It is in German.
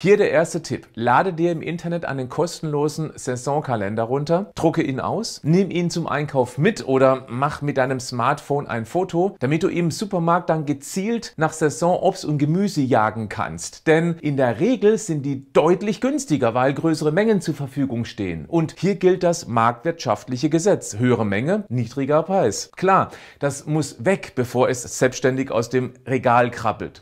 Hier der erste Tipp. Lade dir im Internet einen kostenlosen Saisonkalender runter, drucke ihn aus, nimm ihn zum Einkauf mit oder mach mit deinem Smartphone ein Foto, damit du im Supermarkt dann gezielt nach Saison Obst und Gemüse jagen kannst. Denn in der Regel sind die deutlich günstiger, weil größere Mengen zur Verfügung stehen. Und hier gilt das marktwirtschaftliche Gesetz. Höhere Menge, niedriger Preis. Klar, das muss weg, bevor es selbstständig aus dem Regal krabbelt.